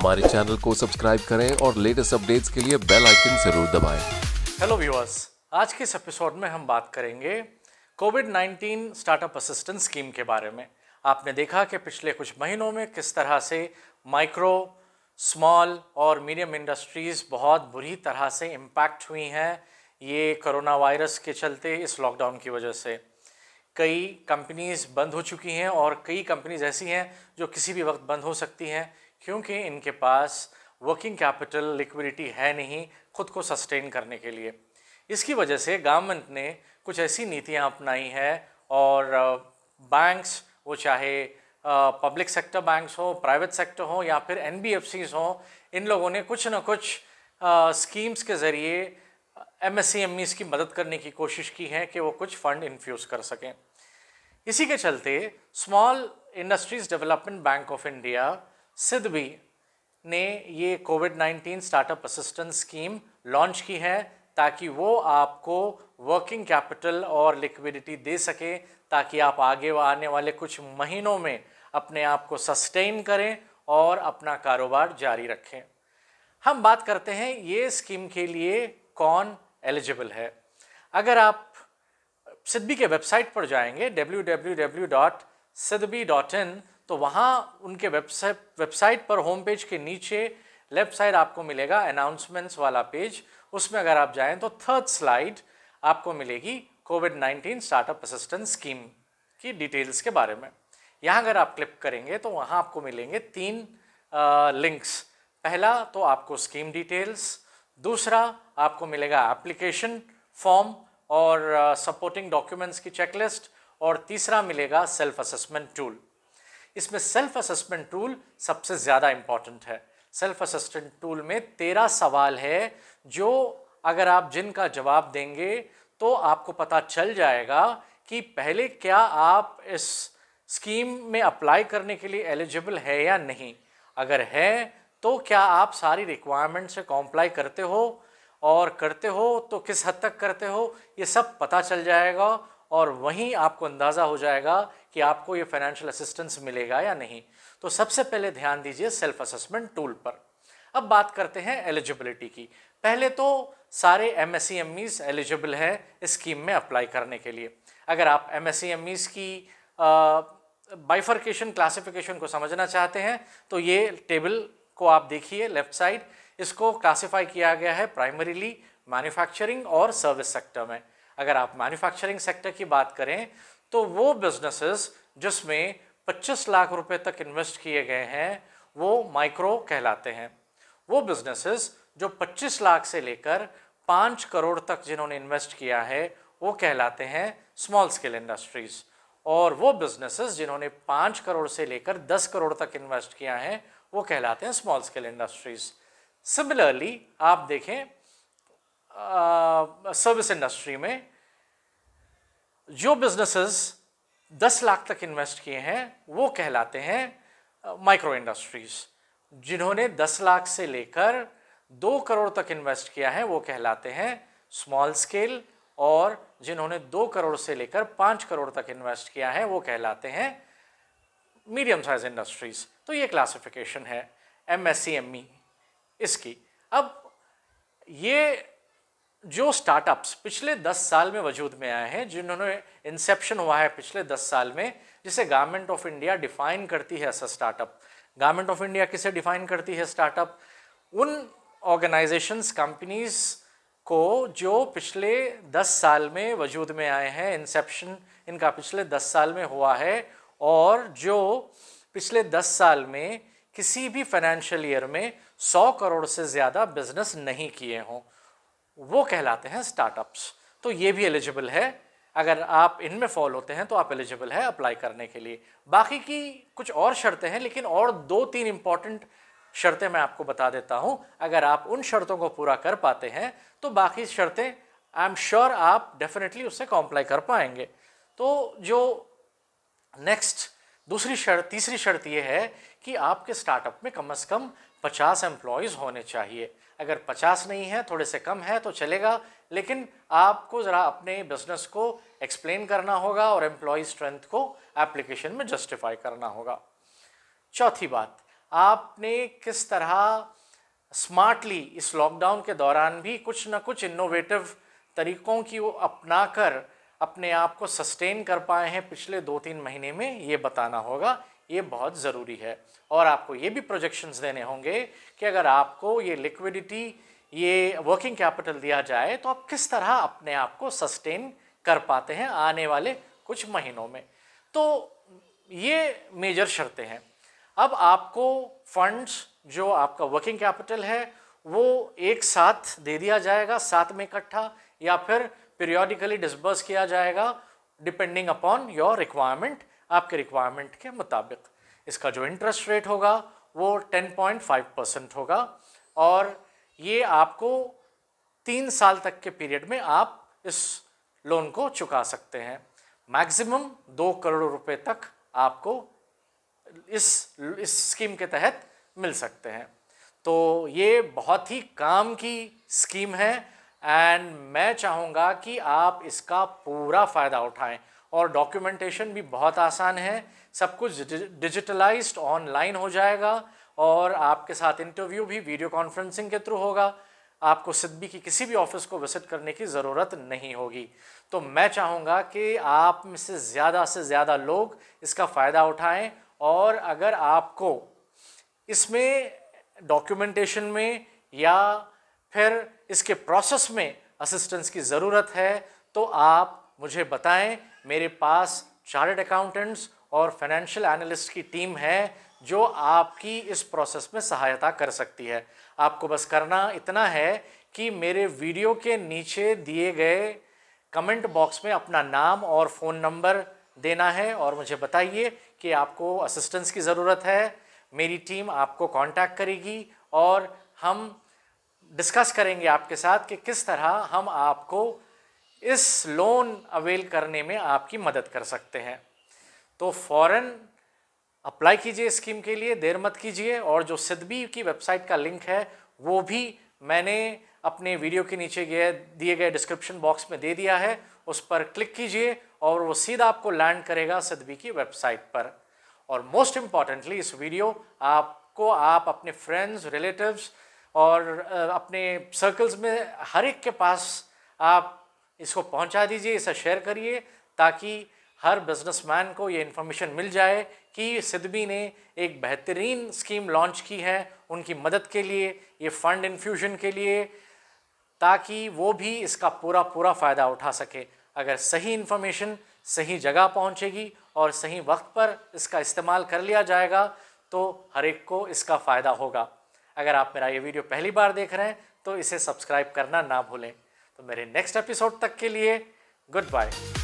हमारे चैनल को सब्सक्राइब करें और लेटेस्ट अपडेट्स के लिए बेल आइकन जरूर दबाएं। हेलो व्यूअर्स आज के इस एपिसोड में हम बात करेंगे कोविड 19 स्टार्टअप असिस्टेंस स्कीम के बारे में आपने देखा कि पिछले कुछ महीनों में किस तरह से माइक्रो स्मॉल और मीडियम इंडस्ट्रीज़ बहुत बुरी तरह से इम्पैक्ट हुई हैं ये कोरोना वायरस के चलते इस लॉकडाउन की वजह से कई कंपनीज़ बंद हो चुकी हैं और कई कंपनीज़ ऐसी हैं जो किसी भी वक्त बंद हो सकती हैं क्योंकि इनके पास वर्किंग कैपिटल लिक्विडिटी है नहीं खुद को सस्टेन करने के लिए इसकी वजह से गवर्नमेंट ने कुछ ऐसी नीतियाँ अपनाई हैं और बैंक्स uh, वो चाहे पब्लिक सेक्टर बैंक्स हो प्राइवेट सेक्टर हो या फिर एन हो इन लोगों ने कुछ ना कुछ स्कीम्स uh, के ज़रिए एम एस सी एम की मदद करने की कोशिश की है कि वो कुछ फ़ंड इन्फ्यूज़ कर सकें इसी के चलते small industries development bank of India SIDBI ने ये covid 19 startup assistance scheme launch की है ताकि वो आपको वर्किंग कैपिटल और लिक्विडिटी दे सके ताकि आप आगे आने वाले कुछ महीनों में अपने आप को सस्टेन करें और अपना कारोबार जारी रखें हम बात करते हैं ये स्कीम के लिए कौन एलिजिबल है अगर आप सिद्बी के वेबसाइट पर जाएंगे डब्ल्यू तो वहाँ उनके वेबसाइट वेबसाइट पर होम पेज के नीचे लेफ्ट साइड आपको मिलेगा अनाउंसमेंट्स वाला पेज उसमें अगर आप जाएँ तो थर्ड स्लाइड आपको मिलेगी covid nineteen startup assistance scheme की डिटेल्स के बारे में यहाँ अगर आप क्लिक करेंगे तो वहाँ आपको मिलेंगे तीन आ, लिंक्स पहला तो आपको स्कीम डिटेल्स दूसरा आपको मिलेगा एप्लीकेशन फॉर्म और सपोर्टिंग डॉक्यूमेंट्स की चेकलिस्ट और तीसरा मिलेगा सेल्फ असेसमेंट टूल इसमें सेल्फ असेसमेंट टूल सबसे ज़्यादा इम्पॉर्टेंट है सेल्फ असेसमेंट टूल में तेरह सवाल है जो अगर आप जिनका जवाब देंगे तो आपको पता चल जाएगा कि पहले क्या आप इस स्कीम में अप्लाई करने के लिए एलिजिबल है या नहीं अगर है तो क्या आप सारी रिक्वायरमेंट से कॉम्प्लाई करते हो और करते हो तो किस हद तक करते हो ये सब पता चल जाएगा और वहीं आपको अंदाज़ा हो जाएगा कि आपको ये फाइनेंशियल असिस्टेंस मिलेगा या नहीं तो सबसे पहले ध्यान दीजिए सेल्फ असेसमेंट टूल पर अब बात करते हैं एलिजिबिलिटी की पहले तो सारे एम एस एलिजिबल हैं स्कीम में अप्लाई करने के लिए अगर आप एम एस e की बाइफर्केशन क्लासिफिकेशन को समझना चाहते हैं तो ये टेबल को आप देखिए लेफ्ट साइड इसको क्लासिफाई किया गया है प्राइमरीली मैन्युफैक्चरिंग और सर्विस सेक्टर में अगर आप मैन्युफैक्चरिंग सेक्टर की बात करें तो वो बिजनेसेस जिसमें 25 लाख रुपए तक इन्वेस्ट किए गए हैं वो माइक्रो कहलाते हैं वो बिजनेसेस जो 25 लाख से लेकर 5 करोड़ तक जिन्होंने इन्वेस्ट किया है वो कहलाते हैं स्मॉल स्केल इंडस्ट्रीज़ और वो बिजनेसेस जिन्होंने पाँच करोड़ से लेकर दस करोड़ तक इन्वेस्ट किया है वो कहलाते हैं स्मॉल स्केल इंडस्ट्रीज़ सिमिलरली आप देखें सर्विस इंडस्ट्री में जो बिजनेसेस दस लाख तक इन्वेस्ट किए हैं वो कहलाते हैं माइक्रो इंडस्ट्रीज जिन्होंने दस लाख से लेकर दो करोड़ तक इन्वेस्ट किया है वो कहलाते हैं स्मॉल स्केल और जिन्होंने दो करोड़ से लेकर पाँच करोड़ तक इन्वेस्ट किया है वो कहलाते हैं मीडियम साइज इंडस्ट्रीज तो ये क्लासिफिकेशन है M S C M E इसकी अब ये जो स्टार्टअप्स पिछले दस साल में वजूद में आए हैं जिन्होंने इंसेप्शन हुआ है पिछले दस साल में जिसे गवर्नमेंट ऑफ इंडिया डिफाइन करती है ऐसा स्टार्टअप गवर्नमेंट ऑफ इंडिया किसे डिफाइन करती है स्टार्टअप उन ऑर्गेनाइजेशंस कंपनीज को जो पिछले दस साल में वजूद में आए हैं इंसेप्शन इनका पिछले दस साल में हुआ है और जो पिछले दस साल में किसी भी फाइनेंशियल ईयर में सौ करोड़ से ज़्यादा बिजनेस नहीं किए हों वो कहलाते हैं स्टार्टअप्स तो ये भी एलिजिबल है अगर आप इनमें फॉल होते हैं तो आप एलिजिबल है अप्लाई करने के लिए बाकी की कुछ और शर्तें हैं लेकिन और दो तीन इम्पॉर्टेंट शर्तें मैं आपको बता देता हूं अगर आप उन शर्तों को पूरा कर पाते हैं तो बाकी शर्तें आई एम श्योर आप डेफिनेटली उससे कॉम्प्लाई कर पाएंगे तो जो नेक्स्ट दूसरी शर्त तीसरी शर्त यह है कि आपके स्टार्टअप में कम से कम पचास एम्प्लॉयज़ होने चाहिए अगर पचास नहीं है थोड़े से कम है तो चलेगा लेकिन आपको ज़रा अपने बिजनेस को एक्सप्लेन करना होगा और एम्प्लॉय स्ट्रेंथ को एप्लीकेशन में जस्टिफाई करना होगा चौथी बात आपने किस तरह स्मार्टली इस लॉकडाउन के दौरान भी कुछ ना कुछ इनोवेटिव तरीक़ों की वो अपना कर अपने आप को सस्टेन कर पाए हैं पिछले दो तीन महीने में ये बताना होगा ये बहुत ज़रूरी है और आपको ये भी प्रोजेक्शंस देने होंगे कि अगर आपको ये लिक्विडिटी ये वर्किंग कैपिटल दिया जाए तो आप किस तरह अपने आप को सस्टेन कर पाते हैं आने वाले कुछ महीनों में तो ये मेजर शर्तें हैं अब आपको फंड्स जो आपका वर्किंग कैपिटल है वो एक साथ दे दिया जाएगा साथ में इकट्ठा या फिर पीरियोडिकली डिसबर्स किया जाएगा डिपेंडिंग अपॉन योर रिक्वायरमेंट आपके रिक्वायरमेंट के मुताबिक इसका जो इंटरेस्ट रेट होगा वो 10.5 परसेंट होगा और ये आपको तीन साल तक के पीरियड में आप इस लोन को चुका सकते हैं मैक्सिमम दो करोड़ रुपए तक आपको इस इस स्कीम के तहत मिल सकते हैं तो ये बहुत ही काम की स्कीम है एंड मैं चाहूँगा कि आप इसका पूरा फ़ायदा उठाएं और डॉक्यूमेंटेशन भी बहुत आसान है सब कुछ डिजिटलाइज ऑनलाइन हो जाएगा और आपके साथ इंटरव्यू भी वीडियो कॉन्फ्रेंसिंग के थ्रू होगा आपको सिद्बी की किसी भी ऑफिस को विजिट करने की ज़रूरत नहीं होगी तो मैं चाहूँगा कि आप में से ज़्यादा से ज़्यादा लोग इसका फ़ायदा उठाएं और अगर आपको इसमें डॉक्यूमेंटेशन में या फिर इसके प्रोसेस में असिस्टेंस की ज़रूरत है तो आप मुझे बताएं मेरे पास चार्टेड अकाउंटेंट्स और फाइनेंशियल एनालिस्ट की टीम है जो आपकी इस प्रोसेस में सहायता कर सकती है आपको बस करना इतना है कि मेरे वीडियो के नीचे दिए गए कमेंट बॉक्स में अपना नाम और फ़ोन नंबर देना है और मुझे बताइए कि आपको असिस्टेंस की ज़रूरत है मेरी टीम आपको कांटेक्ट करेगी और हम डिस्कस करेंगे आपके साथ कि किस तरह हम आपको इस लोन अवेल करने में आपकी मदद कर सकते हैं तो फ़ौरन अप्लाई कीजिए स्कीम के लिए देर मत कीजिए और जो सिदबी की वेबसाइट का लिंक है वो भी मैंने अपने वीडियो के नीचे गए दिए गए डिस्क्रिप्शन बॉक्स में दे दिया है उस पर क्लिक कीजिए और वो सीधा आपको लैंड करेगा सिदबी की वेबसाइट पर और मोस्ट इम्पॉर्टेंटली इस वीडियो आपको आप अपने फ्रेंड्स रिलेटिव्स और अपने सर्कल्स में हर एक के पास आप इसको पहुंचा दीजिए इसे शेयर करिए ताकि हर बिजनेसमैन को ये इन्फॉर्मेशन मिल जाए कि सिद्बी ने एक बेहतरीन स्कीम लॉन्च की है उनकी मदद के लिए ये फंड इन्फ्यूजन के लिए ताकि वो भी इसका पूरा पूरा फ़ायदा उठा सके अगर सही इन्फॉर्मेशन सही जगह पहुंचेगी और सही वक्त पर इसका इस्तेमाल कर लिया जाएगा तो हर एक को इसका फ़ायदा होगा अगर आप मेरा ये वीडियो पहली बार देख रहे हैं तो इसे सब्सक्राइब करना ना भूलें तो मेरे नेक्स्ट एपिसोड तक के लिए गुड बाय